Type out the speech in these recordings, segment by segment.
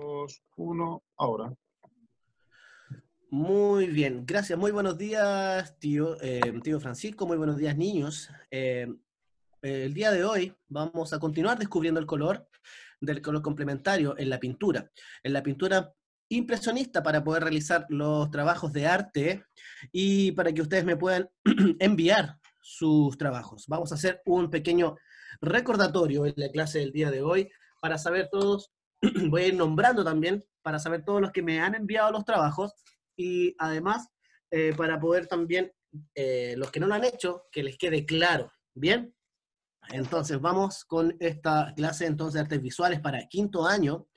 dos, ahora. Muy bien, gracias. Muy buenos días, tío, em, tío Francisco. Muy buenos días, niños. Em, el día de hoy vamos a continuar descubriendo el color del color complementario en la pintura. En la pintura impresionista para poder realizar los trabajos de arte y para que ustedes me puedan enviar sus trabajos. Vamos a hacer un pequeño recordatorio en la clase del día de hoy para saber todos voy a ir nombrando también para saber todos los que me han enviado los trabajos y además eh, para poder también, eh, los que no lo han hecho, que les quede claro. Bien, entonces vamos con esta clase entonces de artes visuales para quinto año,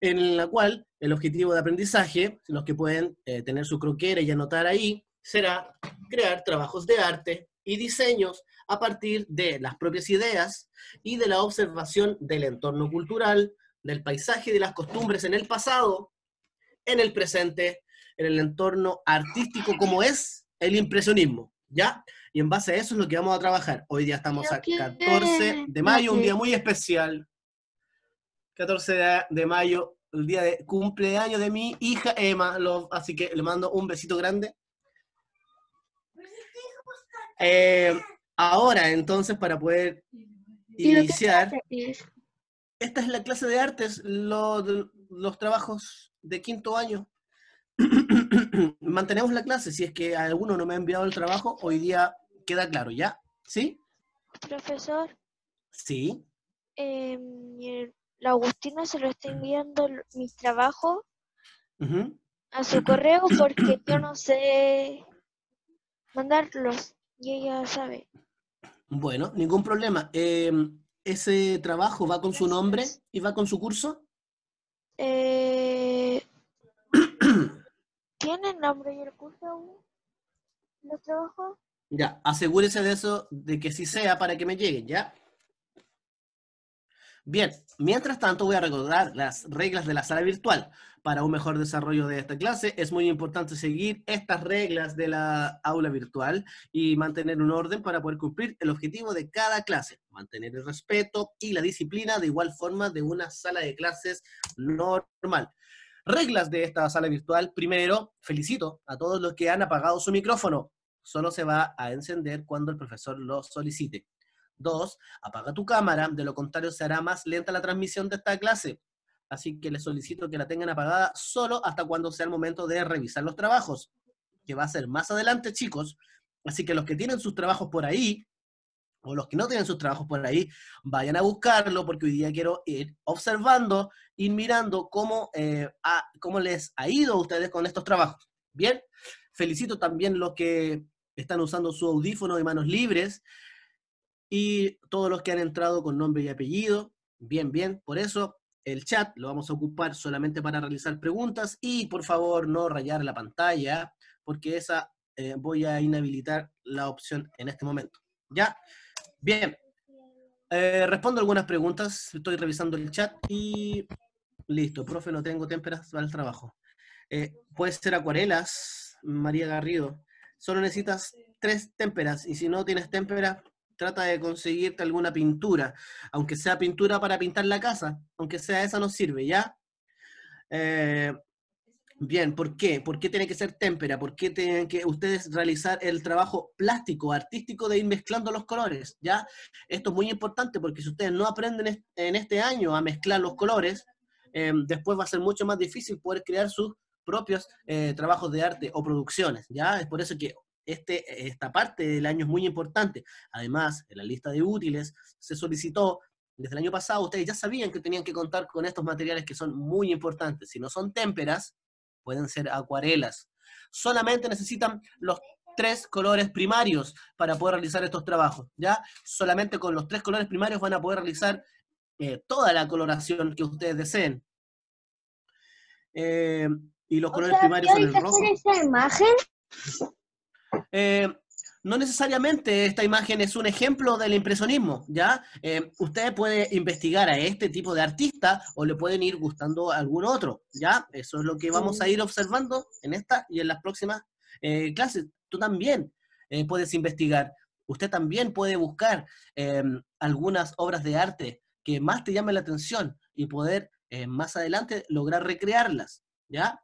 en la cual el objetivo de aprendizaje, los que pueden eh, tener su croquera y anotar ahí, será crear trabajos de arte y diseños a partir de las propias ideas y de la observación del entorno cultural, del paisaje y de las costumbres en el pasado, en el presente, en el entorno artístico como es el impresionismo, ¿ya? Y en base a eso es lo que vamos a trabajar. Hoy día estamos a 14 de mayo, un día muy especial. 14 de mayo, el día de cumpleaños de mi hija Emma así que le mando un besito grande. Eh, ahora, entonces, para poder iniciar esta es la clase de artes, los trabajos de quinto año. Mantenemos la clase, si es que alguno no me ha enviado el trabajo, hoy día queda claro, ¿ya? ¿Sí? Profesor. Sí. Em, la Agustina se lo está enviando mi trabajo a su correo porque yo no sé mandarlos y ella sabe. Bueno, ningún problema. Em, ¿Ese trabajo va con su nombre y va con su curso? Eh, ¿Tiene el nombre y el curso ¿Lo trabajo? Ya, asegúrese de eso, de que sí sea para que me lleguen, ¿ya? Bien, mientras tanto voy a recordar las reglas de la sala virtual. Para un mejor desarrollo de esta clase es muy importante seguir estas reglas de la aula virtual y mantener un orden para poder cumplir el objetivo de cada clase. Mantener el respeto y la disciplina de igual forma de una sala de clases normal. Reglas de esta sala virtual. Primero, felicito a todos los que han apagado su micrófono. Solo se va a encender cuando el profesor lo solicite. Dos, apaga tu cámara, de lo contrario se hará más lenta la transmisión de esta clase. Así que les solicito que la tengan apagada solo hasta cuando sea el momento de revisar los trabajos, que va a ser más adelante, chicos. Así que los que tienen sus trabajos por ahí, o los que no tienen sus trabajos por ahí, vayan a buscarlo, porque hoy día quiero ir observando, y mirando cómo, eh, cómo les ha ido a ustedes con estos trabajos. Bien, felicito también los que están usando su audífono de manos libres, y todos los que han entrado con nombre y apellido. Bien, bien. Por eso el chat lo vamos a ocupar solamente para realizar preguntas y por favor no rayar la pantalla porque esa eh, voy a inhabilitar la opción en este momento. ¿Ya? Bien. Eh, respondo algunas preguntas. Estoy revisando el chat y listo. Profe, no tengo témperas para el trabajo. Eh, puede ser acuarelas, María Garrido. Solo necesitas tres témperas y si no tienes témperas, trata de conseguirte alguna pintura, aunque sea pintura para pintar la casa, aunque sea esa no sirve, ¿ya? Eh, bien, ¿por qué? ¿Por qué tiene que ser témpera? ¿Por qué tienen que ustedes realizar el trabajo plástico, artístico de ir mezclando los colores? ¿Ya? Esto es muy importante porque si ustedes no aprenden en este año a mezclar los colores, em, después va a ser mucho más difícil poder crear sus propios eh, trabajos de arte o producciones, ¿ya? Es por eso que este, esta parte del año es muy importante. Además, en la lista de útiles se solicitó desde el año pasado, ustedes ya sabían que tenían que contar con estos materiales que son muy importantes. Si no son témperas, pueden ser acuarelas. Solamente necesitan los tres colores primarios para poder realizar estos trabajos, ¿ya? Solamente con los tres colores primarios van a poder realizar eh, toda la coloración que ustedes deseen. Eh, y los colores primarios son el rojo. esa imagen? Eh, no necesariamente esta imagen es un ejemplo del impresionismo, ¿ya? Eh, usted puede investigar a este tipo de artista o le pueden ir gustando a algún otro, ¿ya? Eso es lo que vamos a ir observando en esta y en las próximas eh, clases. Tú también puedes investigar. Usted también puede buscar algunas obras de arte que más te llamen la atención y poder más adelante lograr recrearlas, ¿ya?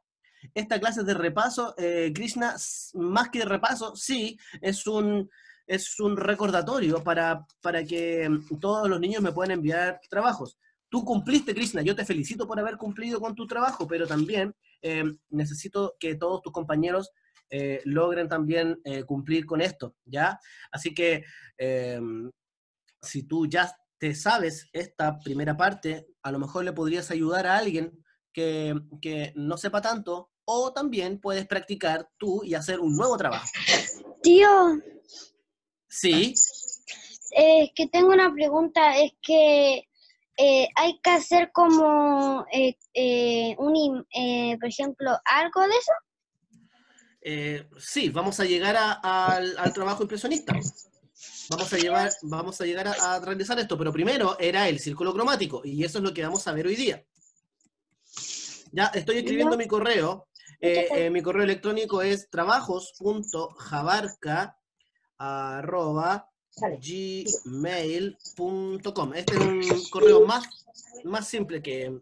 Esta clase de repaso, eh, Krishna, más que de repaso, sí, es un, es un recordatorio para, que mm, todos los niños me puedan enviar trabajos. Tú cumpliste, Krishna, yo te felicito por haber cumplido con tu trabajo, pero también em, necesito que todos tus compañeros eh, logren también eh, cumplir con esto, ¿ya? Así que em, si tú ya te sabes esta primera parte, a lo mejor le podrías ayudar a alguien que, que no sepa tanto o también puedes practicar tú y hacer un nuevo trabajo. Tío. Sí. Es eh, que tengo una pregunta, es que eh, hay que hacer como, eh, un, por ejemplo, algo de eso. sí, vamos a llegar al, trabajo impresionista. Vamos a, llevar, vamos a llegar a, realizar esto, pero primero era el círculo cromático y eso es lo que vamos a ver hoy día. Ya estoy escribiendo mi correo eh, eh, mi correo electrónico es trabajos.jabarca.gmail.com. Este es un correo más, más simple que...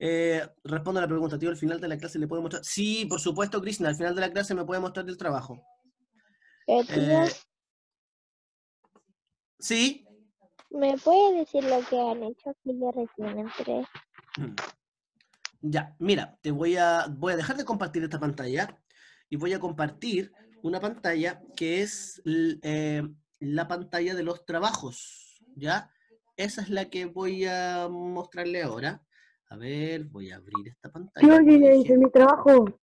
Eh, respondo a la pregunta, tío, al final de la clase le puedo mostrar... Sí, por supuesto, Krishna, al final de la clase me puede mostrar el trabajo. Eh, sí. ¿Me puede decir lo que han hecho? Que recién mm. Ya, mira, te voy a, voy a dejar de compartir esta pantalla y voy a compartir una pantalla que es eh, la pantalla de los trabajos, ¿ya? Esa es la que voy a mostrarle ahora. A ver, voy a abrir esta pantalla. Yo ya hice mi trabajo.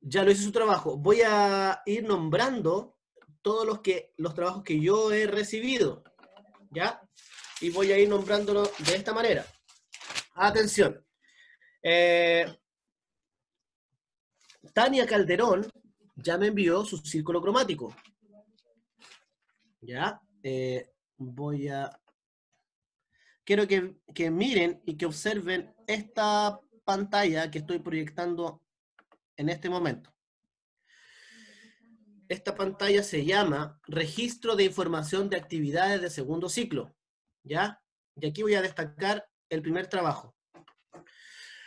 Ya lo hice su trabajo. Voy a ir nombrando todos los, que, los trabajos que yo he recibido, ¿ya? Y voy a ir nombrándolo de esta manera. Atención. Eh, Tania Calderón ya me envió su círculo cromático. Ya, eh, voy a... Quiero que, que miren y que observen esta pantalla que estoy proyectando en este momento. Esta pantalla se llama Registro de Información de Actividades de Segundo Ciclo. ¿Ya? Y aquí voy a destacar el primer trabajo.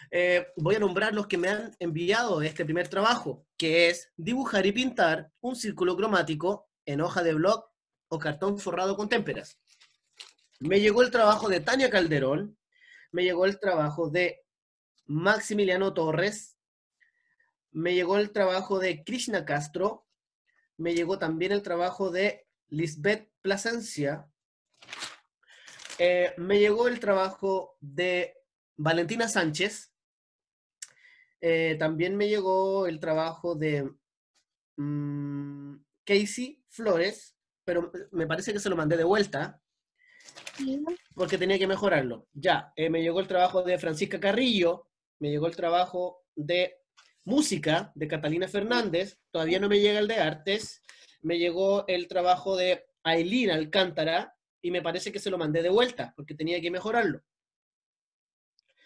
Eh, voy a nombrar los que me han enviado este primer trabajo, que es dibujar y pintar un círculo cromático en hoja de blog o cartón forrado con témperas. Me llegó el trabajo de Tania Calderón, me llegó el trabajo de Maximiliano Torres, me llegó el trabajo de Krishna Castro, me llegó también el trabajo de Lisbeth Plasencia, eh, me llegó el trabajo de Valentina Sánchez, eh, también me llegó el trabajo de mm, Casey Flores, pero me parece que se lo mandé de vuelta porque tenía que mejorarlo. Ya, eh, me llegó el trabajo de Francisca Carrillo, me llegó el trabajo de música de Catalina Fernández, todavía no me llega el de artes, me llegó el trabajo de Aileen Alcántara y me parece que se lo mandé de vuelta porque tenía que mejorarlo.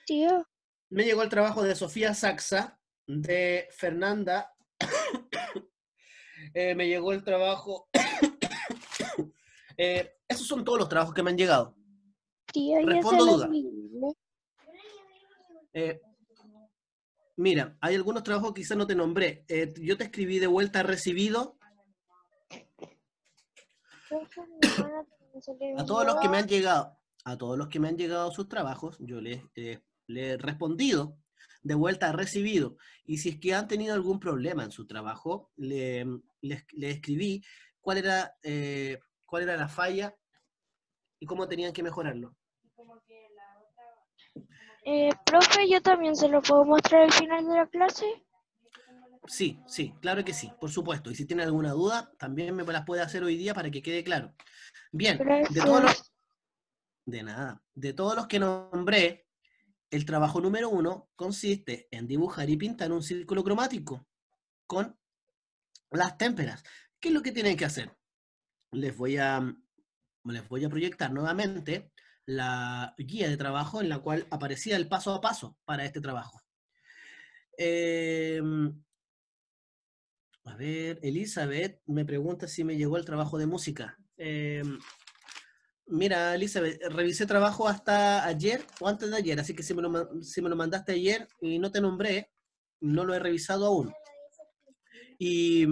Tío me llegó el trabajo de Sofía Saxa, de Fernanda. Eh, me llegó el trabajo. Eh, esos son todos los trabajos que me han llegado. Respondo duda. Eh, mira, hay algunos trabajos que quizás no te nombré. yo te escribí de vuelta recibido. A todos los que me han llegado, a todos los que me han llegado sus trabajos, yo les le he respondido, de vuelta he recibido. Y si es que han tenido algún problema en su trabajo, le, escribí cuál era, eh, cuál era la falla y cómo tenían que mejorarlo. Eh, profe, yo también se lo puedo mostrar al final de la clase. Sí, sí, claro que sí, por supuesto. Y si tiene alguna duda, también me las puede hacer hoy día para que quede claro. Bien, todos de nada, de todos los que nombré, el trabajo número uno consiste en dibujar y pintar un círculo cromático con las témperas. ¿Qué es lo que tienen que hacer? Les voy a, proyectar nuevamente la guía de trabajo en la cual aparecía el paso a paso para este trabajo. Em, a ver, Elizabeth me pregunta si me llegó el trabajo de música. Em, Mira, Elizabeth, revisé trabajo hasta ayer o antes de ayer, así que si me, lo, mandaste ayer y no te nombré, no lo he revisado aún. Y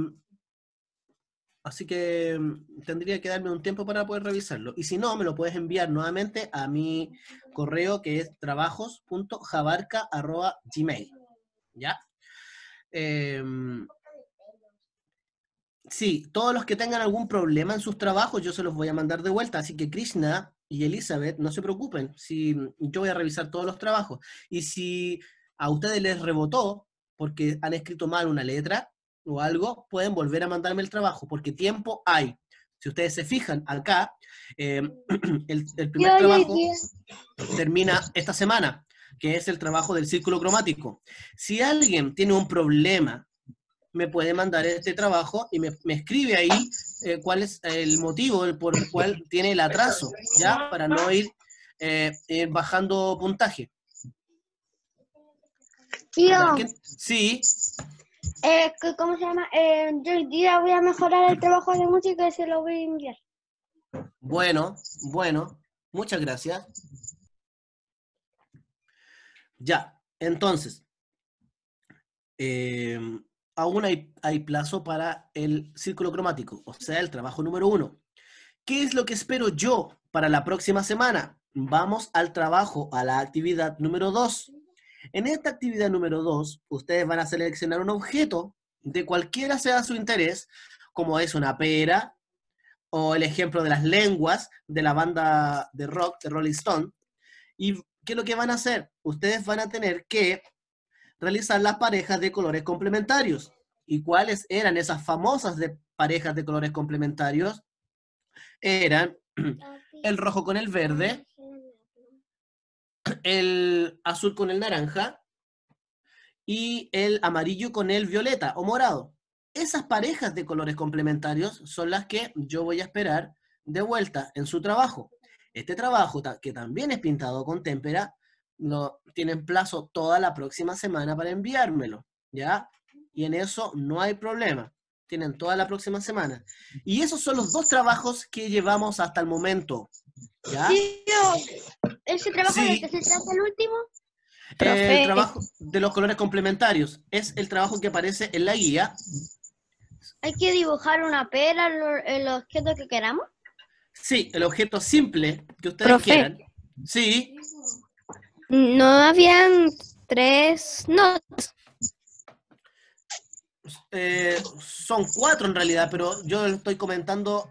así que mm, tendría que darme un tiempo para poder revisarlo. Y si no, me lo puedes enviar nuevamente a mi correo que es trabajos.jabarca.gmail. ¿Ya? Em, Sí, todos los que tengan algún problema en sus trabajos, yo se los voy a mandar de vuelta. Así que Krishna y Elizabeth, no se preocupen. Si, yo voy a revisar todos los trabajos. Y si a ustedes les rebotó porque han escrito mal una letra o algo, pueden volver a mandarme el trabajo, porque tiempo hay. Si ustedes se fijan acá, eh, el, el, primer trabajo termina esta semana, que es el trabajo del círculo cromático. Si alguien tiene un problema me puede mandar este trabajo y me, escribe ahí eh, cuál es el motivo por el cual tiene el atraso, ¿ya? Para no ir, eh, eh, bajando puntaje. Sí. ¿Cómo se llama? yo hoy día voy a mejorar el trabajo de música y se lo voy a enviar. Bueno, bueno. Muchas gracias. Ya, entonces aún hay, plazo para el círculo cromático, o sea, el trabajo número uno. ¿Qué es lo que espero yo para la próxima semana? Vamos al trabajo, a la actividad número dos. En esta actividad número dos, ustedes van a seleccionar un objeto de cualquiera sea su interés, como es una pera, o el ejemplo de las lenguas de la banda de rock de Rolling Stone. ¿Y qué es lo que van a hacer? Ustedes van a tener que realizar las parejas de colores complementarios. ¿Y cuáles eran esas famosas de parejas de colores complementarios? Eran el rojo con el verde, el azul con el naranja y el amarillo con el violeta o morado. Esas parejas de colores complementarios son las que yo voy a esperar de vuelta en su trabajo. Este trabajo, que también es pintado con témpera, tienen plazo toda la próxima semana para enviármelo, ¿ya? Y en eso no hay problema. Tienen toda la próxima semana. Y esos son los dos trabajos que llevamos hasta el momento. ¿Ya? Sí, ese trabajo que se trata el último. Eh, el trabajo de los colores complementarios es el trabajo que aparece en la guía. ¿Hay que dibujar una pera, el objeto que queramos? Sí, el objeto simple que ustedes quieran. Sí, no habían tres notas. Eh, son cuatro en realidad, pero yo estoy comentando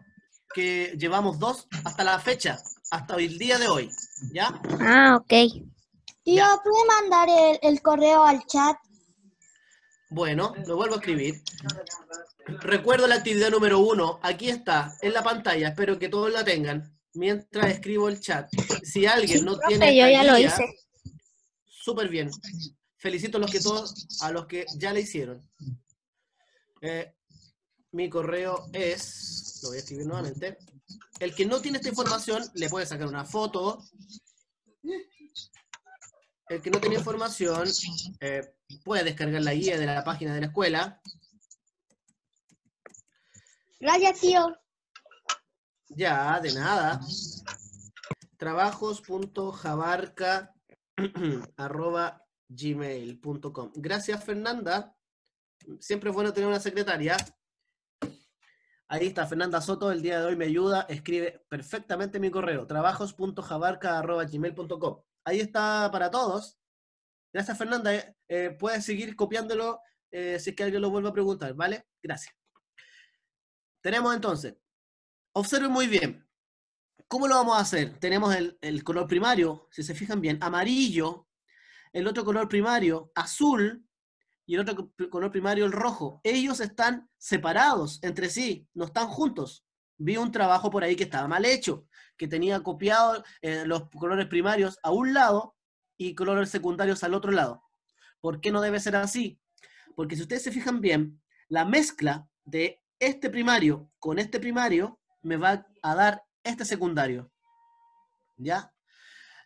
que llevamos dos hasta la fecha, hasta el día de hoy. ¿Ya? Ah, ok. yo ¿puedo mandar el, correo al chat? Bueno, lo vuelvo a escribir. Recuerdo la actividad número uno. Aquí está, en la pantalla. Espero que todos la tengan. Mientras escribo el chat. Si alguien no tiene... yo ya lo hice súper bien. Felicito a los que todos, a los que ya le hicieron. Eh, mi correo es, lo voy a escribir nuevamente. El que no tiene esta información le puede sacar una foto. El que no tiene información eh, puede descargar la guía de la página de la escuela. Gracias, tío. Ya, de nada. Trabajos.Jabarca.com arroba gmail.com. Gracias, Fernanda. Siempre es bueno tener una secretaria. Ahí está, Fernanda Soto, el día de hoy me ayuda, escribe perfectamente mi correo, gmail.com, Ahí está para todos. Gracias, Fernanda. Eh. Eh, puedes seguir copiándolo eh, si es que alguien lo vuelve a preguntar, ¿vale? Gracias. Tenemos entonces, observen muy bien, ¿Cómo lo vamos a hacer? Tenemos el, color primario, si se fijan bien, amarillo, el otro color primario, azul, y el otro color primario, el rojo. Ellos están separados entre sí, no están juntos. Vi un trabajo por ahí que estaba mal hecho, que tenía copiado eh, los colores primarios a un lado y colores secundarios al otro lado. ¿Por qué no debe ser así? Porque si ustedes se fijan bien, la mezcla de este primario con este primario me va a dar este secundario. ¿Ya?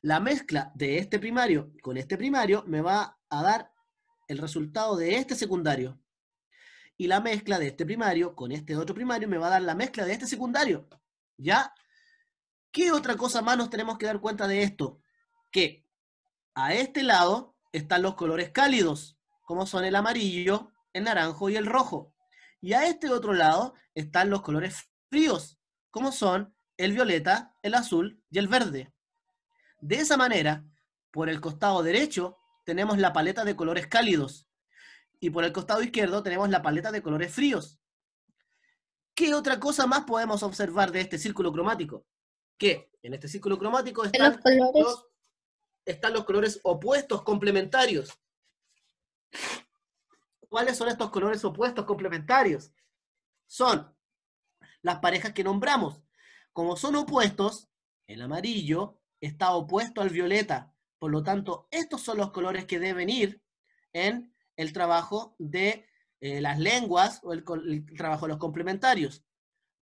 La mezcla de este primario con este primario me va a dar el resultado de este secundario. Y la mezcla de este primario con este otro primario me va a dar la mezcla de este secundario. ¿Ya? ¿Qué otra cosa más nos tenemos que dar cuenta de esto? Que a este lado están los colores cálidos, como son el amarillo, el naranjo y el rojo. Y a este otro lado están los colores fríos, como son el violeta, el azul y el verde. De esa manera, por el costado derecho tenemos la paleta de colores cálidos y por el costado izquierdo tenemos la paleta de colores fríos. ¿Qué otra cosa más podemos observar de este círculo cromático? Que en este círculo cromático están los colores, colores opuestos complementarios. ¿Cuáles son estos colores opuestos complementarios? Son las parejas que nombramos. Como son opuestos, el amarillo está opuesto al violeta. Por lo tanto, estos son los colores que deben ir en el trabajo de eh, las lenguas o el, trabajo de los complementarios.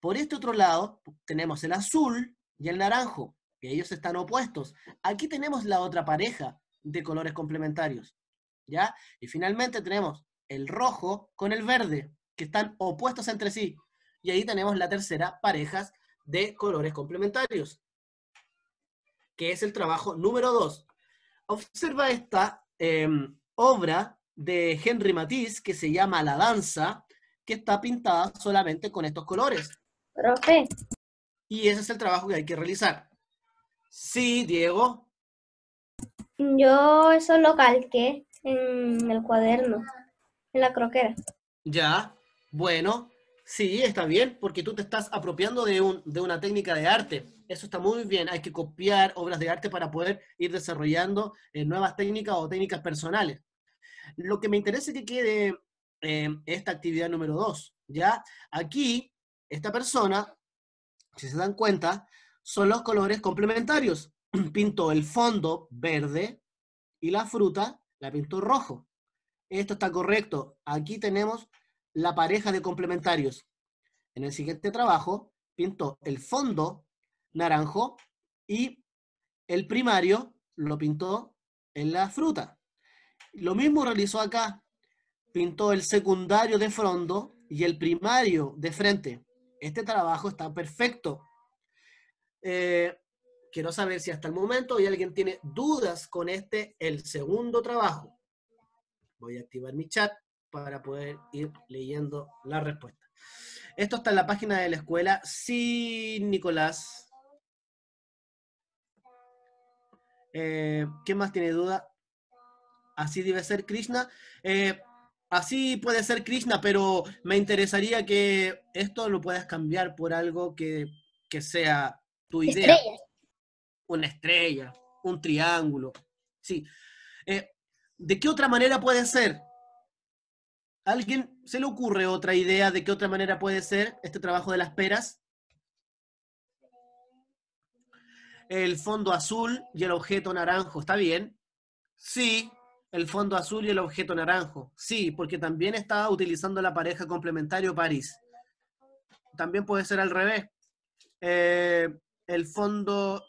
Por este otro lado, tenemos el azul y el naranjo, que ellos están opuestos. Aquí tenemos la otra pareja de colores complementarios. ¿Ya? Y finalmente tenemos el rojo con el verde, que están opuestos entre sí. Y ahí tenemos la tercera, pareja de colores complementarios, que es el trabajo número 2. Observa esta em, obra de Henry Matisse que se llama La Danza, que está pintada solamente con estos colores. Profe. Y ese es el trabajo que hay que realizar. Sí, Diego. Yo eso lo calqué en el cuaderno, en la croquera. Ya, bueno, Sí, está bien, porque tú te estás apropiando de, un, de una técnica de arte. Eso está muy bien. Hay que copiar obras de arte para poder ir desarrollando eh, nuevas técnicas o técnicas personales. Lo que me interesa que quede eh, esta actividad número dos. ¿ya? Aquí, esta persona, si se dan cuenta, son los colores complementarios. Pintó el fondo verde y la fruta la pintó rojo. Esto está correcto. Aquí tenemos la pareja de complementarios. En el siguiente trabajo pintó el fondo naranjo y el primario lo pintó en la fruta. Lo mismo realizó acá, pintó el secundario de fondo y el primario de frente. Este trabajo está perfecto. Eh, quiero saber si hasta el momento hay alguien tiene dudas con este, el segundo trabajo. Voy a activar mi chat para poder ir leyendo la respuesta. Esto está en la página de la escuela. Sí, Nicolás. Eh, ¿Qué más tiene duda? Así debe ser Krishna. Eh, así puede ser Krishna, pero me interesaría que esto lo puedas cambiar por algo que, sea tu idea. Una estrella, un triángulo. Sí. Eh, ¿De qué otra manera puede ser? alguien se le ocurre otra idea de qué otra manera puede ser este trabajo de las peras? El fondo azul y el objeto naranjo, ¿está bien? Sí, el fondo azul y el objeto naranjo. Sí, porque también está utilizando la pareja complementario París. También puede ser al revés. Eh, el fondo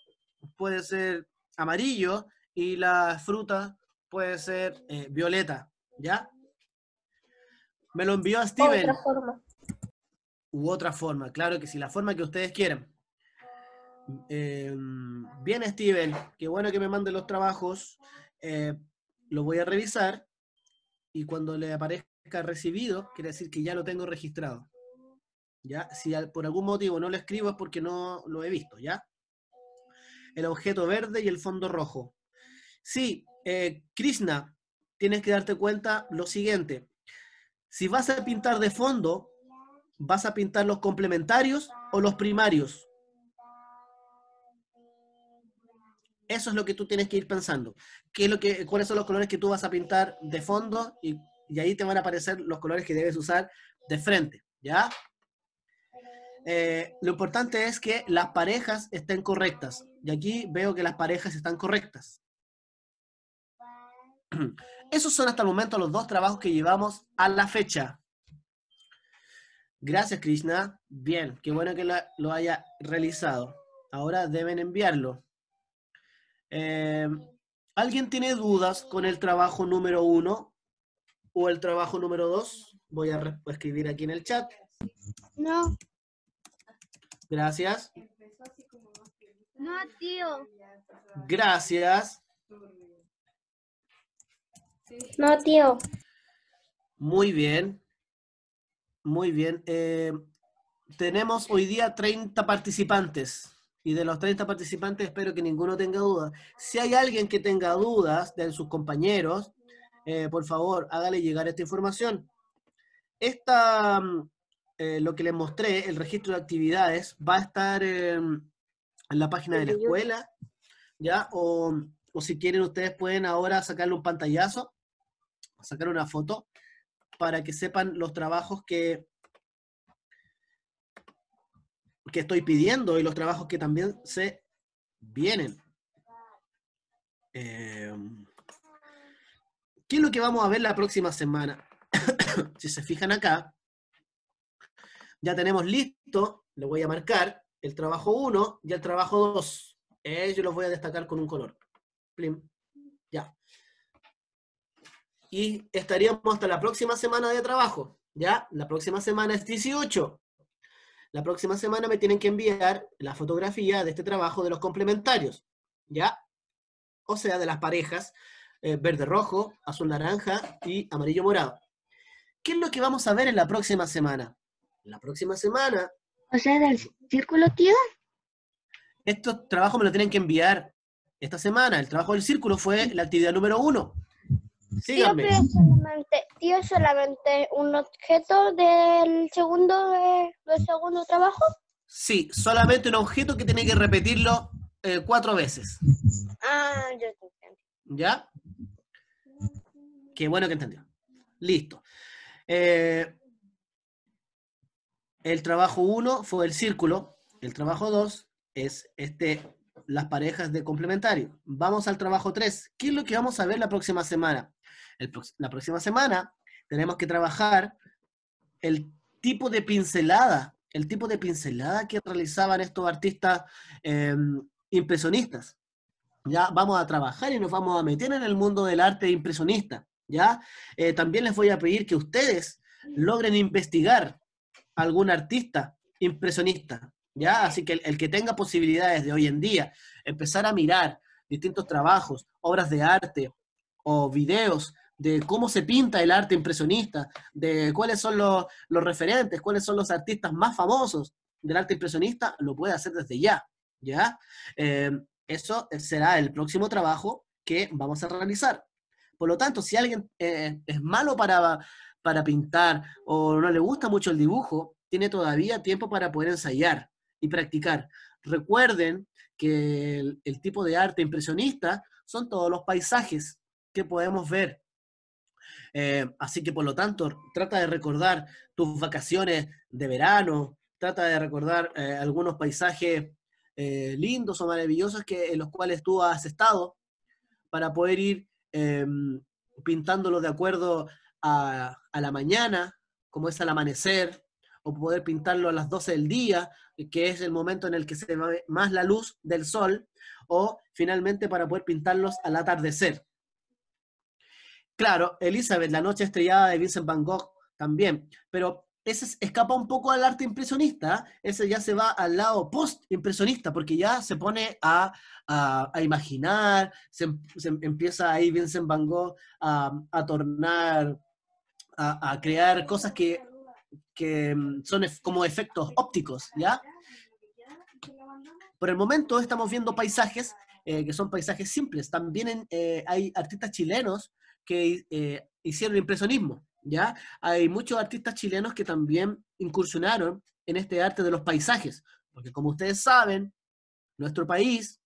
puede ser amarillo y la fruta puede ser eh, violeta, ¿ya? Me lo envió a Steven. Otra forma. U otra forma, claro que sí, la forma que ustedes quieran. bien, em, Steven, qué bueno que me mande los trabajos. Eh, lo voy a revisar y cuando le aparezca recibido, quiere decir que ya lo tengo registrado. ¿Ya? Si por algún motivo no lo escribo es porque no lo he visto, ¿ya? El objeto verde y el fondo rojo. Sí, eh, Krishna, tienes que darte cuenta lo siguiente. Si vas a pintar de fondo, ¿vas a pintar los complementarios o los primarios? Eso es lo que tú tienes que ir pensando. ¿Qué lo que, ¿Cuáles son los colores que tú vas a pintar de fondo? Y, ahí te van a aparecer los colores que debes usar de frente, ¿ya? Eh, lo importante es que las parejas estén correctas. Y aquí veo que las parejas están correctas. Esos son hasta el momento los dos trabajos que llevamos a la fecha. Gracias, Krishna. Bien, qué bueno que lo haya realizado. Ahora deben enviarlo. Em, ¿Alguien tiene dudas con el trabajo número uno o el trabajo número dos? Voy a escribir aquí en el chat. No. Gracias. No, tío. Gracias. No, tío. Muy bien. Muy bien. Eh, tenemos hoy día 30 participantes. Y de los 30 participantes espero que ninguno tenga dudas. Si hay alguien que tenga dudas de sus compañeros, eh, por favor, hágale llegar esta información. Esta, mm, eh, lo que les mostré, el registro de actividades, va a estar em, en la página de la escuela, ¿ya? O, o si quieren ustedes pueden ahora sacarle un pantallazo sacar una foto para que sepan los trabajos que, que estoy pidiendo y los trabajos que también se vienen. Em, ¿Qué es lo que vamos a ver la próxima semana? si se fijan acá, ya tenemos listo, le voy a marcar el trabajo 1 y el trabajo 2. Eh, yo los voy a destacar con un color. Plim y estaríamos hasta la próxima semana de trabajo, ¿ya? La próxima semana es 18. La próxima semana me tienen que enviar la fotografía de este trabajo de los complementarios, ¿ya? O sea, de las parejas eh, verde-rojo, azul-naranja y amarillo-morado. ¿Qué es lo que vamos a ver en la próxima semana? La próxima semana... O sea, del círculo, tío. Estos trabajos me lo tienen que enviar esta semana. El trabajo del círculo fue la actividad número uno sí Tío, solamente, un objeto del segundo, del segundo trabajo. Sí, solamente un objeto que tiene que repetirlo eh, cuatro veces. Ah, yo ¿Ya? Qué bueno que entendió. Listo. Eh, el trabajo uno fue el círculo. El trabajo dos es este, las parejas de complementario. Vamos al trabajo tres. ¿Qué es lo que vamos a ver la próxima semana? la próxima semana tenemos que trabajar el tipo de pincelada, el tipo de pincelada que realizaban estos artistas em, impresionistas. Ya vamos a trabajar y nos vamos a meter en el mundo del arte impresionista. ¿ya? Eh, también les voy a pedir que ustedes logren investigar algún artista impresionista. ¿ya? Así que el, que tenga posibilidades de hoy en día empezar a mirar distintos trabajos, obras de arte o videos de cómo se pinta el arte impresionista, de cuáles son los, referentes, cuáles son los artistas más famosos del arte impresionista, lo puede hacer desde ya, ¿ya? Em, eso será el próximo trabajo que vamos a realizar. Por lo tanto, si alguien eh, es malo para, para pintar o no le gusta mucho el dibujo, tiene todavía tiempo para poder ensayar y practicar. Recuerden que el tipo de arte impresionista son todos los paisajes que podemos ver eh, así que por lo tanto, trata de recordar tus vacaciones de verano, trata de recordar eh, algunos paisajes eh, lindos o maravillosos que, en los cuales tú has estado para poder ir em, pintándolos de acuerdo a, la mañana, como es al amanecer, o poder pintarlo a las 12 del día, que es el momento en el que se ve más la luz del sol, o finalmente para poder pintarlos al atardecer, Claro, Elizabeth, La Noche Estrellada de Vincent Van Gogh también, pero ese escapa un poco al arte impresionista, ese ya se va al lado post-impresionista, porque ya se pone a, imaginar, se, empieza ahí Vincent Van Gogh a, tornar, a, crear cosas que, mm, son como efectos ópticos, ¿ya? Por el momento estamos viendo paisajes eh, que son paisajes simples. También eh, hay artistas chilenos que eh, hicieron impresionismo, ¿ya? Hay muchos artistas chilenos que también incursionaron en este arte de los paisajes, porque como ustedes saben, nuestro país,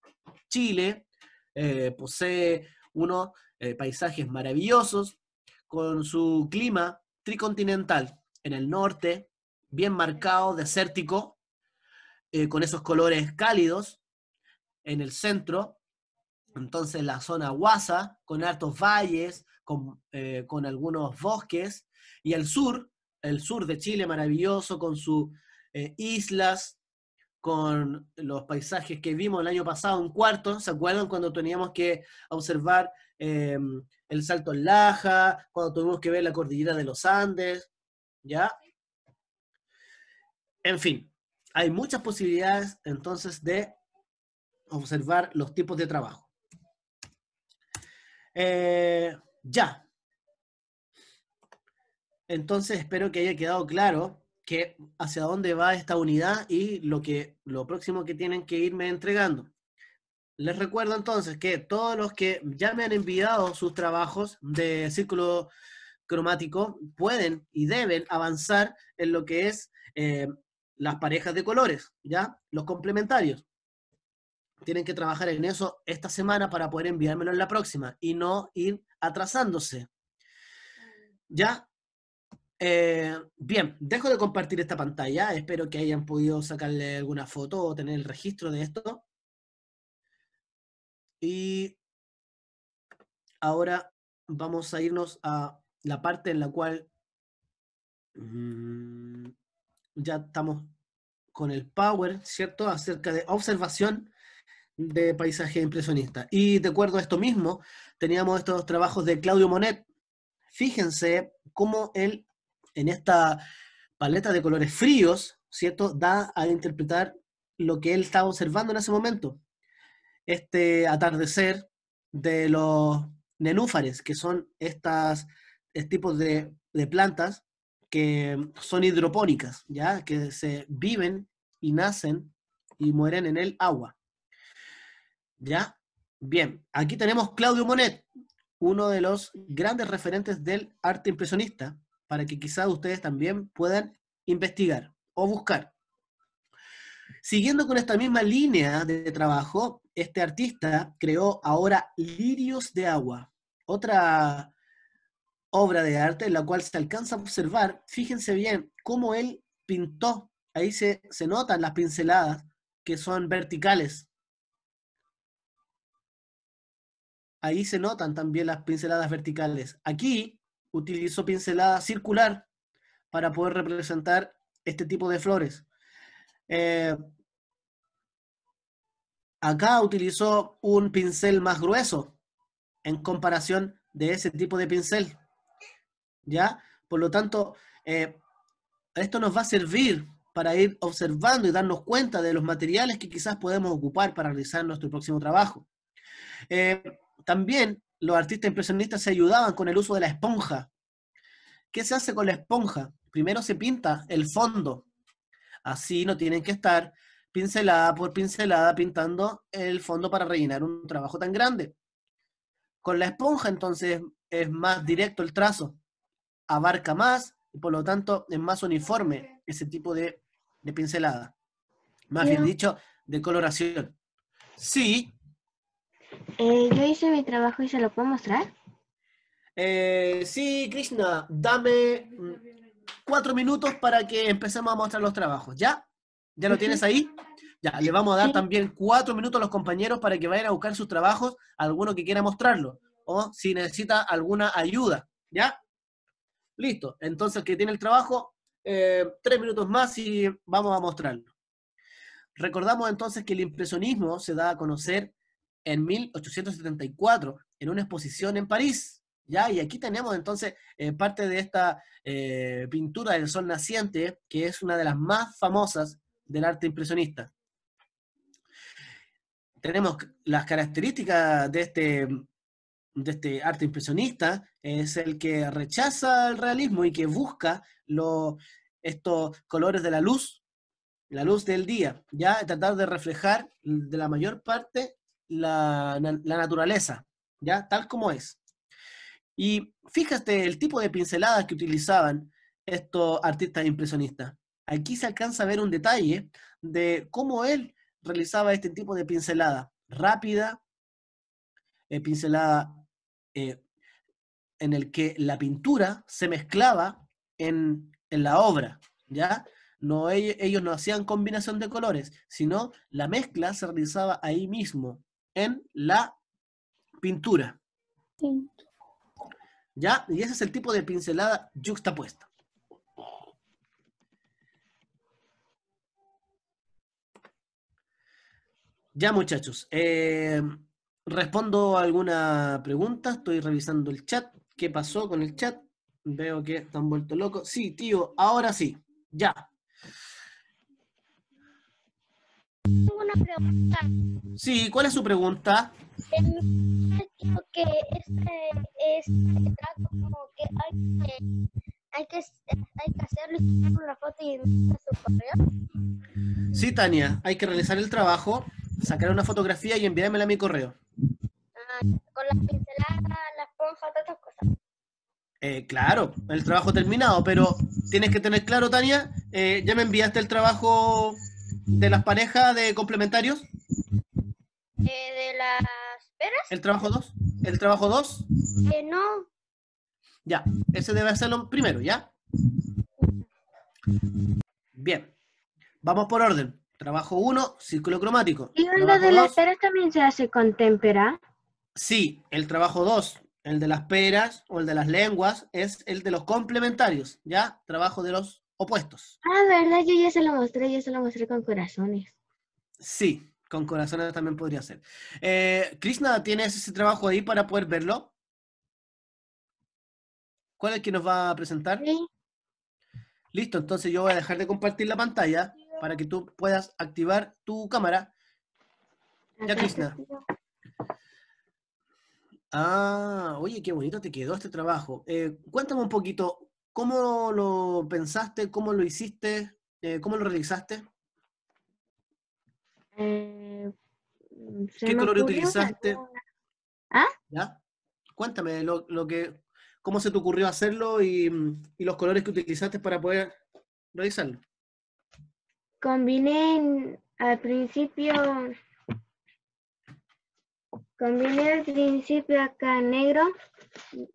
Chile, eh, posee unos eh, paisajes maravillosos con su clima tricontinental en el norte, bien marcado, desértico, con esos colores cálidos, en el centro, entonces la zona Guasa, con altos valles, eh, con, algunos bosques, y al sur, el sur de Chile maravilloso, con sus eh, islas, con los paisajes que vimos el año pasado un cuarto, ¿se acuerdan cuando teníamos que observar eh, el Salto Laja, cuando tuvimos que ver la cordillera de los Andes? ¿Ya? En fin, hay muchas posibilidades entonces de observar los tipos de trabajo. Eh, ya. Entonces espero que haya quedado claro que hacia dónde va esta unidad y lo, que, lo próximo que tienen que irme entregando. Les recuerdo entonces que todos los que ya me han enviado sus trabajos de círculo cromático pueden y deben avanzar en lo que es eh, las parejas de colores, ¿ya? Los complementarios tienen que trabajar en eso esta semana para poder enviármelo en la próxima y no ir atrasándose. Mm. ¿Ya? Eh, bien, dejo de compartir esta pantalla. Espero que hayan podido sacarle alguna foto o tener el registro de esto. Y ahora vamos a irnos a la parte en la cual mm, ya estamos con el power, ¿cierto? Acerca de observación de paisaje impresionista. Y de acuerdo a esto mismo, teníamos estos trabajos de Claudio Monet. Fíjense cómo él, en esta paleta de colores fríos, ¿cierto?, da a interpretar lo que él estaba observando en ese momento. Este atardecer de los nenúfares, que son estos este tipos de, de plantas que son hidropónicas, ¿ya? Que se viven y nacen y mueren en el agua. ¿Ya? Bien, aquí tenemos Claudio Monet, uno de los grandes referentes del arte impresionista, para que quizás ustedes también puedan investigar o buscar. Siguiendo con esta misma línea de trabajo, este artista creó ahora Lirios de Agua, otra obra de arte en la cual se alcanza a observar, fíjense bien, cómo él pintó, ahí se, se notan las pinceladas que son verticales, ahí se notan también las pinceladas verticales. Aquí utilizo pincelada circular para poder representar este tipo de flores. Eh, acá utilizó un pincel más grueso en comparación de ese tipo de pincel. ¿Ya? Por lo tanto, eh, esto nos va a servir para ir observando y darnos cuenta de los materiales que quizás podemos ocupar para realizar nuestro próximo trabajo. Eh, también los artistas impresionistas se ayudaban con el uso de la esponja. ¿Qué se hace con la esponja? Primero se pinta el fondo. Así no tienen que estar pincelada por pincelada pintando el fondo para rellenar un trabajo tan grande. Con la esponja entonces es más directo el trazo, abarca más y por lo tanto es más uniforme ese tipo de, pincelada. Más bien dicho, de coloración. Sí, eh, yo hice mi trabajo y se lo puedo mostrar. Eh, sí, Krishna, dame mm, cuatro minutos para que empecemos a mostrar los trabajos. ¿Ya? ¿Ya lo tienes ahí? Ya, le vamos a dar también cuatro minutos a los compañeros para que vayan a buscar sus trabajos, alguno que quiera mostrarlo, o si necesita alguna ayuda. ¿Ya? Listo. Entonces, que tiene el trabajo, eh, tres minutos más y vamos a mostrarlo. Recordamos entonces que el impresionismo se da a conocer en 1874 en una exposición en París. ¿ya? Y aquí tenemos entonces eh, parte de esta eh, pintura del sol naciente, que es una de las más famosas del arte impresionista. Tenemos las características de este, de este arte impresionista, es el que rechaza el realismo y que busca estos colores de la luz, la luz del día, ya tratar de reflejar de la mayor parte la, naturaleza, ¿ya? Tal como es. Y fíjate el tipo de pinceladas que utilizaban estos artistas impresionistas. Aquí se alcanza a ver un detalle de cómo él realizaba este tipo de pincelada rápida, eh, pincelada eh, en el que la pintura se mezclaba en, la obra, ¿ya? No, ellos no hacían combinación de colores, sino la mezcla se realizaba ahí mismo, en la pintura. ¿Ya? Y ese es el tipo de pincelada yuxtapuesta. Ya, muchachos. Eh, respondo alguna pregunta. Estoy revisando el chat. ¿Qué pasó con el chat? Veo que están vuelto locos. Sí, tío, ahora sí. Ya. Tengo una pregunta. Sí, ¿cuál es su pregunta? que este, este que hay que, hay que, hacerlo y una foto y su correo. Sí, Tania, hay que realizar el trabajo, sacar una fotografía y enviármela a mi correo. Ah, con las pinceladas, la esponja, todas estas cosas. Eh, claro, el trabajo terminado, pero tienes que tener claro, Tania, eh, ya me enviaste el trabajo de las parejas de complementarios? Eh, de las peras. ¿El trabajo 2? ¿El trabajo 2? Eh, no. Ya, ese debe hacerlo primero, ¿ya? Bien, vamos por orden. Trabajo 1, círculo cromático. ¿Y el de las peras también se hace con témpera? Sí, el trabajo 2, el de las peras o el de las lenguas, es el de los complementarios, ¿ya? Trabajo de los opuestos. Ah, verdad, yo ya se lo mostré, yo se lo mostré con corazones. Sí, con corazones también podría ser. Eh, Krishna, ¿tienes ese trabajo ahí para poder verlo? ¿Cuál es el que nos va a presentar? Sí. Listo, entonces yo voy a dejar de compartir la pantalla para que tú puedas activar tu cámara. Ya, Krishna. Ah, oye, qué bonito te quedó este trabajo. Eh, cuéntame un poquito, ¿Cómo lo pensaste? ¿Cómo lo hiciste? Eh, ¿Cómo lo realizaste? Eh, ¿Qué color utilizaste? ¿Ah? ¿Ya? Cuéntame lo, que, cómo se te ocurrió hacerlo mm, y, los colores que utilizaste para poder realizarlo. Combiné al principio, combiné al principio acá negro,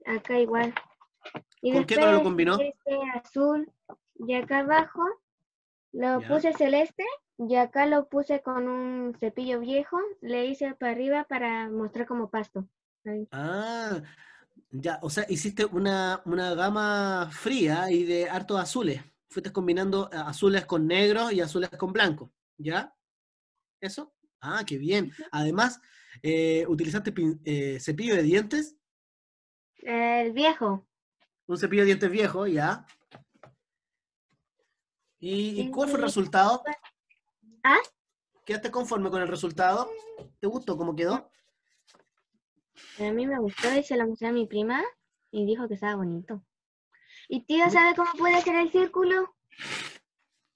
acá igual. Y qué no lo combinó? Este azul y acá abajo lo puse celeste y acá lo puse con un cepillo viejo, le hice para arriba para mostrar como pasto. Ah, ya, o sea, hiciste una, una gama fría y de hartos azules. Fuiste combinando eh, azules con negros y azules con blanco ¿ya? ¿Eso? Ah, qué bien. Además, eh, ¿utilizaste eh, cepillo de dientes? El viejo un cepillo de dientes viejo, ¿ya? ¿Y, cuál fue el resultado? ¿Ah? ¿Quedaste conforme con el resultado? ¿Te gustó cómo quedó? A mí me gustó y se lo mostré a mi prima y dijo que estaba bonito. ¿Y tío sabe cómo puede hacer el círculo?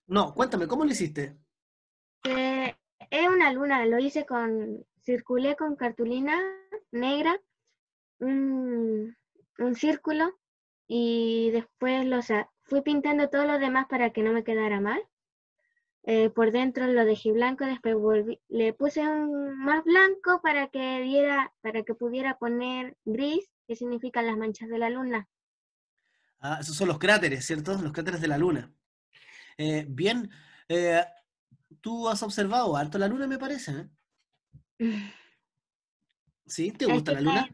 No, cuéntame, ¿cómo lo hiciste? es una luna, lo hice con, circulé con cartulina negra, un círculo y después o sea, fui pintando todo lo demás para que no me quedara mal. Eh, por dentro lo dejé blanco, después le puse un más blanco para que diera, para que pudiera poner gris, que significan las manchas de la luna. Ah, esos son los cráteres, ¿cierto? Los cráteres de la luna. Eh, bien, eh, tú has observado harto la luna, me parece. ¿Sí? ¿Te gusta la luna?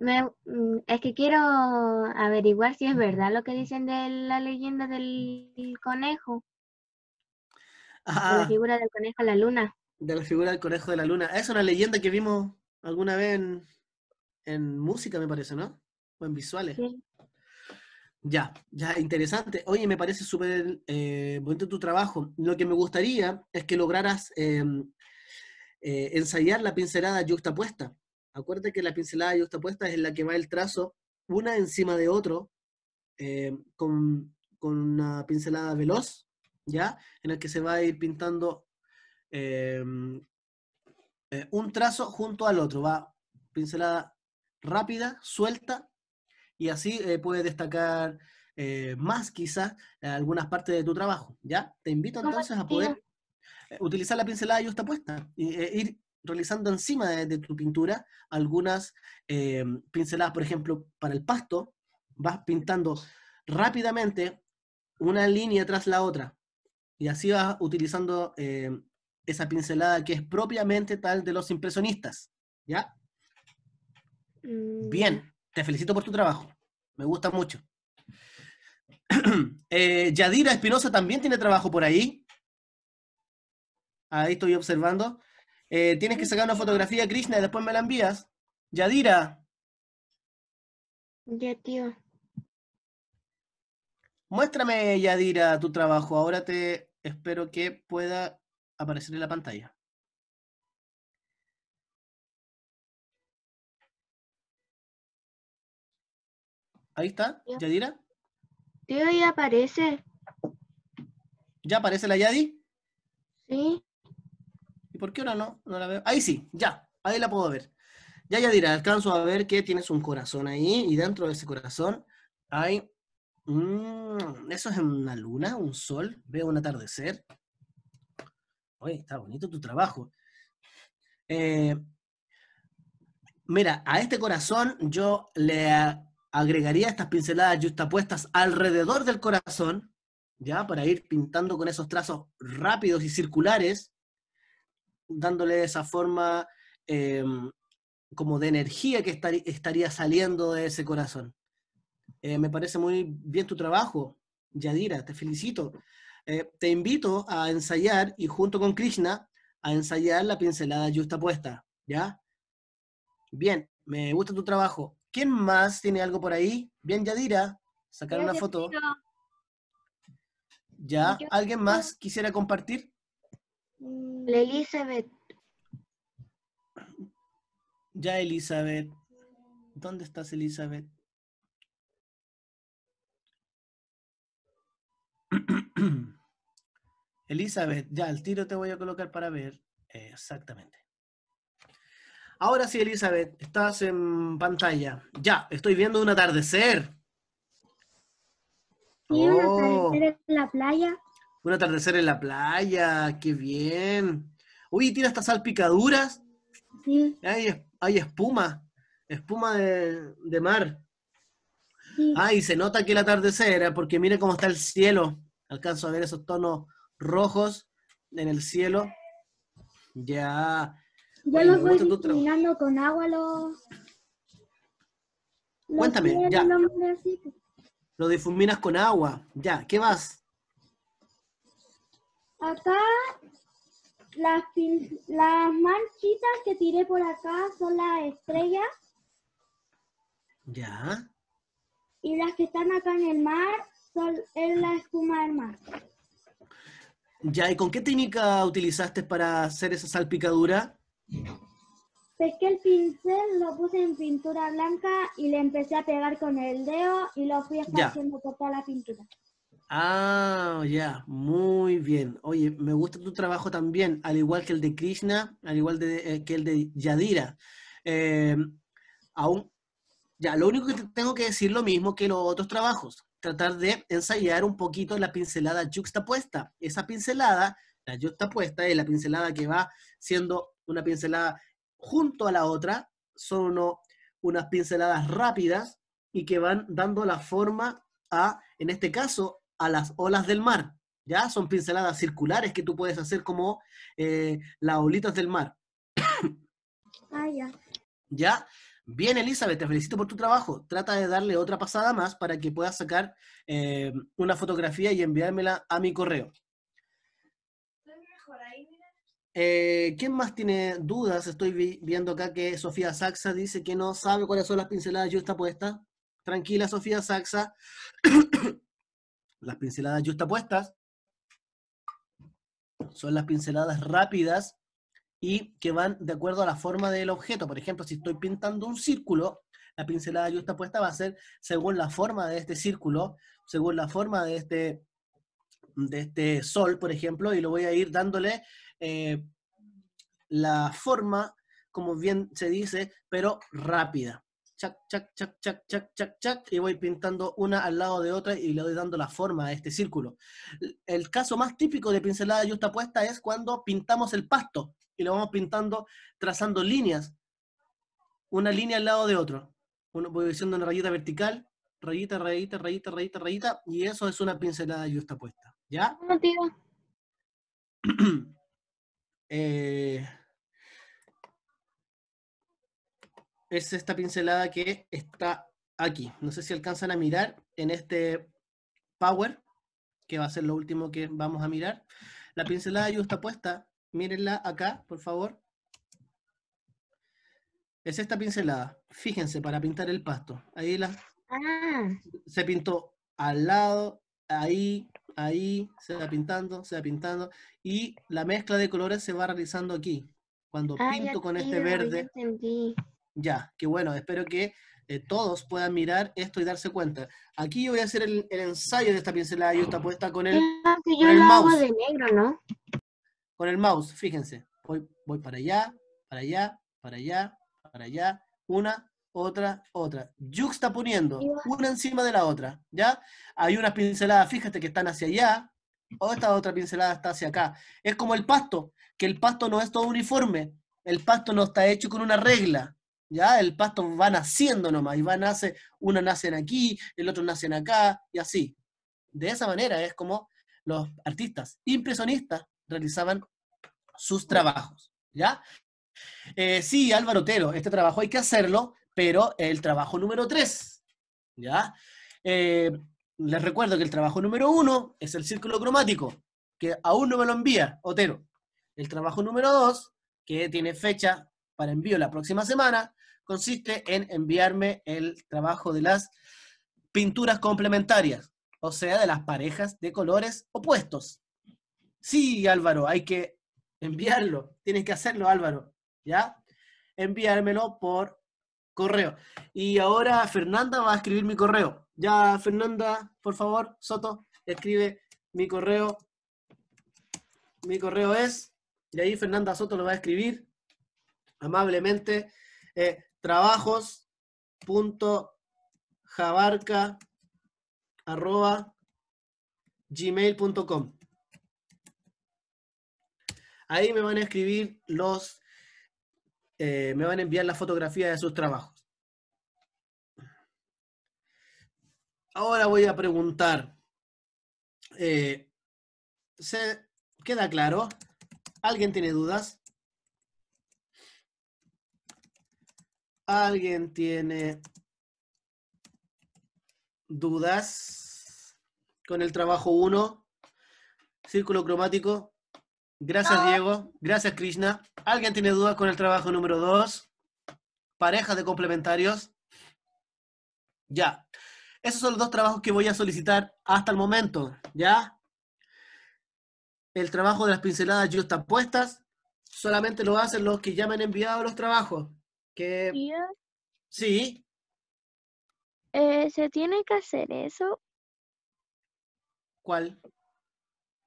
Me, mm, es que quiero averiguar si es verdad lo que dicen de la leyenda del, conejo. de la ah. figura del conejo de la luna. De la figura del conejo de la luna. Es una leyenda que vimos alguna vez en, música, me parece, ¿no? O en visuales. Ya, ya, interesante. Oye, me parece súper eh, bonito tu trabajo. Lo que me gustaría es que lograras em, eh, ensayar la pincelada puesta Recuerda que la pincelada y puesta es la que va el trazo una encima de otro eh, con, una pincelada veloz, ¿ya? En la que se va a ir pintando eh, eh, un trazo junto al otro. Va pincelada rápida, suelta, y así puede destacar más quizás algunas partes de tu trabajo, ¿ya? Te invito entonces a poder utilizar la pincelada y puesta, y, ir realizando encima de, tu pintura algunas eh, pinceladas, por ejemplo, para el pasto, vas pintando rápidamente una línea tras la otra y así vas utilizando eh, esa pincelada que es propiamente tal de los impresionistas, ¿ya? Mm. Bien, te felicito por tu trabajo, me gusta mucho. Eh, Yadira Espinosa también tiene trabajo por ahí. Ahí estoy observando. Eh, tienes que sacar una fotografía, Krishna, y después me la envías. Yadira. Ya, tío. Muéstrame, Yadira, tu trabajo. Ahora te espero que pueda aparecer en la pantalla. Ahí está, Yadira. Tío, ya aparece. ¿Ya aparece la Yadi? Sí. ¿Por qué ahora no? No la veo. Ahí sí, ya, ahí la puedo ver. Ya, ya dirá, alcanzo a ver que tienes un corazón ahí y dentro de ese corazón hay... eso es una luna, un sol, veo un atardecer. Oye, está bonito tu trabajo. Eh, mira, a este corazón yo le agregaría estas pinceladas justapuestas alrededor del corazón, ya, para ir pintando con esos trazos rápidos y circulares dándole esa forma em, como de energía que estaría saliendo de ese corazón. Eh, me parece muy bien tu trabajo, Yadira, te felicito. Eh, te invito a ensayar y junto con Krishna a ensayar la pincelada justa puesta, ¿ya? Bien, me gusta tu trabajo. ¿Quién más tiene algo por ahí? Bien, Yadira, sacar una foto. ¿Ya? ¿Alguien más quisiera compartir? Mm. Elizabeth. Ya, Elizabeth. ¿Dónde estás, Elizabeth? Elizabeth, ya, el tiro te voy a colocar para ver. Exactamente. Ahora sí, Elizabeth, estás en pantalla. Ya, estoy viendo un atardecer. ¿Y un oh. atardecer en la playa? Un atardecer en la playa, qué bien. Uy, tiene estas salpicaduras. Sí. Hay, espuma, espuma de, mar. Sí. Ay, se nota que el atardecer, ¿eh? porque mire cómo está el cielo. Alcanzo a ver esos tonos rojos en el cielo. Ya. Ya lo voy difuminando con agua Cuéntame, ya. Lo difuminas con agua. Ya, ¿qué vas? acá las, manchitas que tiré por acá son las estrellas. Ya. Y las que están acá en el mar son la espuma del mar. Ya, ¿y con qué técnica utilizaste para hacer esa salpicadura? que el pincel, lo puse en pintura blanca y le empecé a pegar con el dedo y lo fui esparciendo por toda la pintura. Ah, ya, muy bien. Oye, me gusta tu trabajo también, al igual que el de Krishna, al igual eh, que el de Yadira. Eh, aún, ya, lo único que tengo que decir lo mismo que los otros trabajos, tratar de ensayar un poquito la pincelada juxtapuesta. Esa pincelada, la juxtapuesta es la pincelada que va siendo una pincelada junto a la otra, son unas pinceladas rápidas y que van dando la forma a, en este caso, a las olas del mar. ¿Ya? Son pinceladas circulares que tú puedes hacer como eh, las olitas del mar. ah, ya. ¿Ya? Bien, Elizabeth, te felicito por tu trabajo. Trata de darle otra pasada más para que puedas sacar eh, una fotografía y enviármela a mi correo. Eh, ¿Quién más tiene dudas? Estoy viendo acá que Sofía Saxa dice que no sabe cuáles son las pinceladas yo puesta. Tranquila, Sofía Saxa. las pinceladas justapuestas son las pinceladas rápidas y que van de acuerdo a la forma del objeto. Por ejemplo, si estoy pintando un círculo, la pincelada justapuesta va a ser según la forma de este círculo, según la forma de este, de este sol, por ejemplo, y lo voy a ir dándole eh, la forma, como bien se dice, pero rápida chac, chac, chac, chac, chac, chac, chac, y voy pintando una al lado de otra y le doy dando la forma a este círculo. El caso más típico de pincelada justa puesta es cuando pintamos el pasto y lo vamos pintando trazando líneas, una línea al lado de otro. Uno, voy haciendo una rayita vertical, rayita, rayita, rayita, rayita, rayita, y eso es una pincelada justa puesta. ¿Ya? No, eh... es esta pincelada que está aquí. No sé si alcanzan a mirar en este Power, que va a ser lo último que vamos a mirar. La pincelada ya está puesta. Mírenla acá, por favor. Es esta pincelada. Fíjense, para pintar el pasto. Ahí la... Ah. Se pintó al lado, ahí, ahí, se va pintando, se va pintando. Y la mezcla de colores se va realizando aquí. Cuando pinto con este verde, ya, qué bueno, espero que eh, todos puedan mirar esto y darse cuenta. Aquí yo voy a hacer el, ensayo de esta pincelada y esta puesta con el, mouse. de negro, ¿no? Con el mouse, fíjense. Voy, voy para allá, para allá, para allá, para allá. Una, otra, otra. está poniendo una encima de la otra, ¿ya? Hay unas pinceladas, fíjate, que están hacia allá, o esta otra pincelada está hacia acá. Es como el pasto, que el pasto no es todo uniforme, el pasto no está hecho con una regla, ¿ya? El pasto va naciendo nomás, y va nace, nacen aquí, el otro nace acá, y así. De esa manera es como los artistas impresionistas realizaban sus trabajos, ¿ya? Eh, sí, Álvaro Otero, este trabajo hay que hacerlo, pero el trabajo número tres ¿ya? Eh, les recuerdo que el trabajo número uno es el círculo cromático, que aún no me lo envía Otero. El trabajo número dos que tiene fecha para envío la próxima semana, consiste en enviarme el trabajo de las pinturas complementarias, o sea, de las parejas de colores opuestos. Sí, Álvaro, hay que enviarlo. Tienes que hacerlo, Álvaro. ¿Ya? Enviármelo por correo. Y ahora Fernanda va a escribir mi correo. Ya, Fernanda, por favor, Soto, escribe mi correo. Mi correo es, y ahí Fernanda Soto lo va a escribir amablemente. Eh, trabajos.jabarca.gmail.com. Ahí me van a escribir los, eh, me van a enviar la fotografía de sus trabajos. Ahora voy a preguntar, eh, ¿se queda claro? ¿Alguien tiene dudas? ¿Alguien tiene dudas con el trabajo 1? Círculo cromático. Gracias, Diego. Gracias, Krishna. ¿Alguien tiene dudas con el trabajo número 2? pareja de complementarios. Ya. Esos son los dos trabajos que voy a solicitar hasta el momento. ¿Ya? El trabajo de las pinceladas ya están puestas. Solamente lo hacen los que ya me han enviado los trabajos que sí. Eh, ¿Se tiene que hacer eso? ¿Cuál?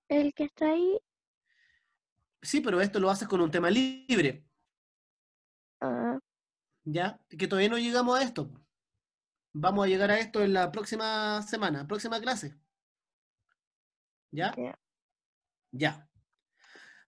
El que está ahí. Sí, pero esto lo haces con un tema libre. Ah. Ya, que todavía no llegamos a esto. Vamos a llegar a esto en la próxima semana, próxima clase. ¿Ya? Ya.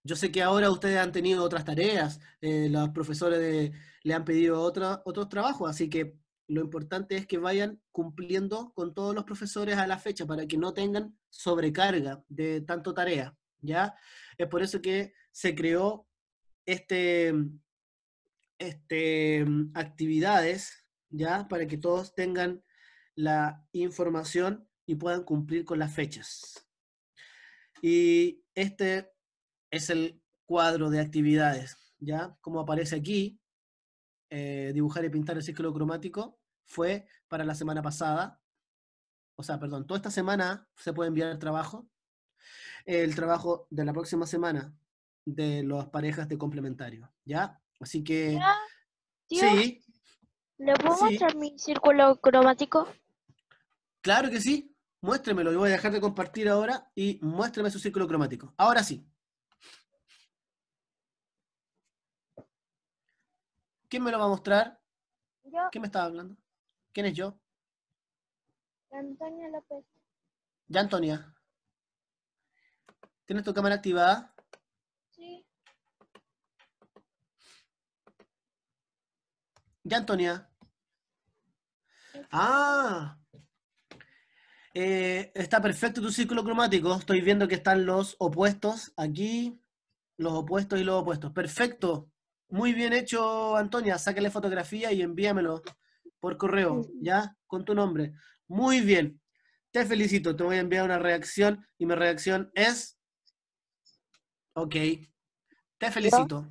Yo sé que ahora ustedes han tenido otras tareas, eh, los profesores le han pedido otros trabajos, así que lo importante es que vayan cumpliendo con todos los profesores a la fecha para que no tengan sobrecarga de tanto tarea, ¿ya? Es por eso que se creó este, este mm, actividades, ¿ya? Para que todos tengan la información y puedan cumplir con las fechas. Y este es el cuadro de actividades, ¿ya? Como aparece aquí, eh, dibujar y pintar el círculo cromático fue para la semana pasada, o sea, perdón, toda esta semana se puede enviar el trabajo. El trabajo de la próxima semana de las parejas de complementario, ¿ya? Así que... Sí. ¿Le puedo mostrar mi círculo cromático? Claro que sí. Muéstremelo. Yo voy a dejar de compartir ahora y muéstrame su círculo cromático. Ahora sí. ¿Quién me lo va a mostrar? Yo. ¿Quién me estaba hablando? ¿Quién es yo? Antonia López. Ya, Antonia. ¿Tienes tu cámara activada? Sí. Ya, Antonia. Ah. Eh, está perfecto tu círculo cromático. Estoy viendo que están los opuestos aquí, los opuestos y los opuestos. Perfecto. Muy bien hecho, Antonia. Sáquele fotografía y envíamelo por correo, ¿ya? Con tu nombre. Muy bien. Te felicito. Te voy a enviar una reacción y mi reacción es... Ok. Te felicito.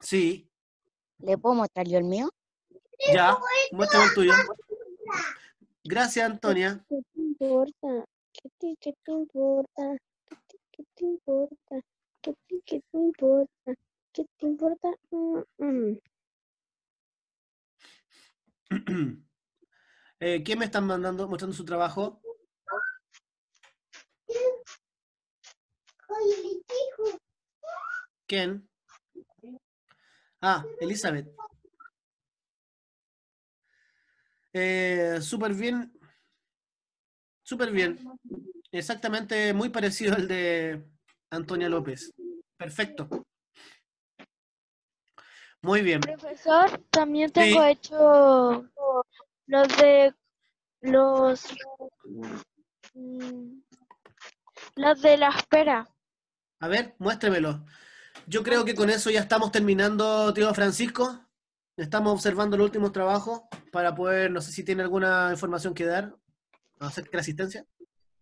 Sí. ¿Le puedo mostrar yo el mío? Ya, muéstrame el tuyo. Gracias, Antonia. ¿Qué te importa? ¿Qué te, qué te importa? ¿Qué te, importa? qué te importa? ¿Qué te importa? Mm, mm. eh, ¿Quién me están mandando, mostrando su trabajo? ¿Quién? Ah, Elizabeth. Eh, súper bien. Súper bien. Exactamente muy parecido al de Antonia López. Perfecto. Muy bien. Profesor, también tengo hecho los de los mm, los de la espera. A ver, muéstremelo. Yo creo que con eso ya estamos terminando, tío Francisco. Estamos observando el último trabajo para poder, no sé si tiene alguna información que dar acerca la asistencia.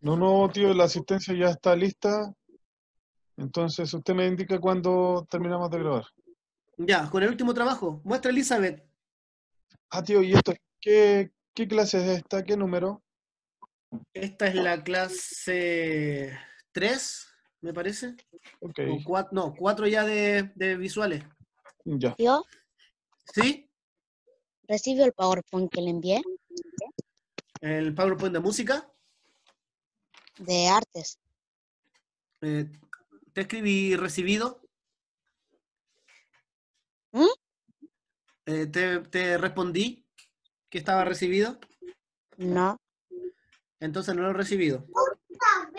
No, no, tío, la asistencia ya está lista. Entonces, usted me indica cuándo terminamos de grabar. Ya, con el último trabajo. Muestra, Elizabeth. Ah, tío, ¿y esto? ¿Qué, clase es esta? ¿Qué número? Esta es la clase 3, me parece. Ok. cuatro, no, 4 ya de, visuales. Ya. ¿Yo? ¿Sí? ¿Recibió el PowerPoint que le envié? ¿El PowerPoint de música? De artes. Eh, ¿Te escribí recibido? ¿Mm? Eh, te, respondí que estaba recibido? No. Entonces no lo he recibido.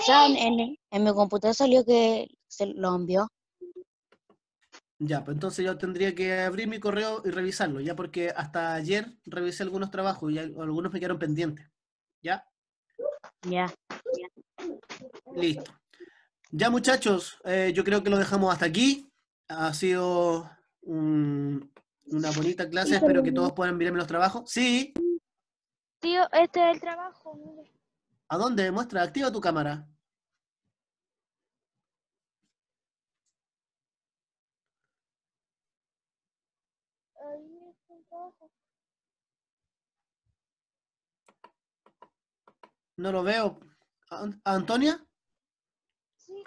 Ya en, mi computadora salió que se lo envió. Ya, pues entonces yo tendría que abrir mi correo y revisarlo, ya porque hasta ayer revisé algunos trabajos y algunos me quedaron pendientes. ¿Ya? Ya. Listo. Ya muchachos, eh, yo creo que lo dejamos hasta aquí. Ha sido una bonita clase, espero que todos puedan mirarme los trabajos. Sí. Tío, este es el trabajo, ¿A dónde? Muestra, activa tu cámara. No lo veo. ¿A ¿Antonia? Sí,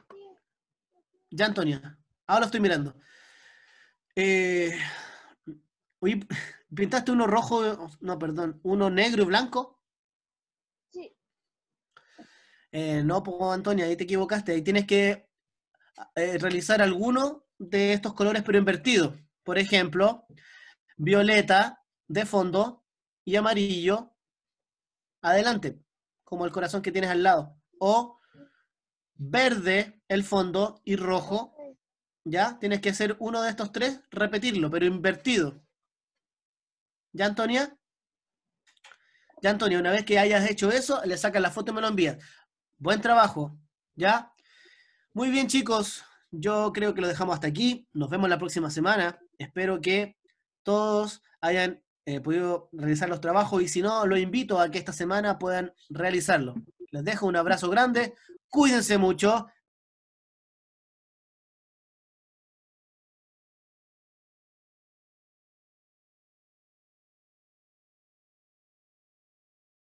Ya, Antonia. Ahora estoy mirando. Eh, ¿pintaste uno rojo, no, perdón, uno negro y blanco? Sí. Eh, no, pues Antonia, ahí te equivocaste. Ahí tienes que eh, realizar alguno de estos colores pero invertido. Por ejemplo, violeta de fondo y amarillo adelante, como el corazón que tienes al lado. O verde el fondo y rojo ¿Ya? Tienes que hacer uno de estos tres, repetirlo, pero invertido. ¿Ya, Antonia? Ya, Antonia, una vez que hayas hecho eso, le sacas la foto y me lo envías. Buen trabajo, ¿ya? Muy bien, chicos. Yo creo que lo dejamos hasta aquí. Nos vemos la próxima semana. Espero que todos hayan eh, podido realizar los trabajos y si no, los invito a que esta semana puedan realizarlo. Les dejo un abrazo grande. Cuídense mucho.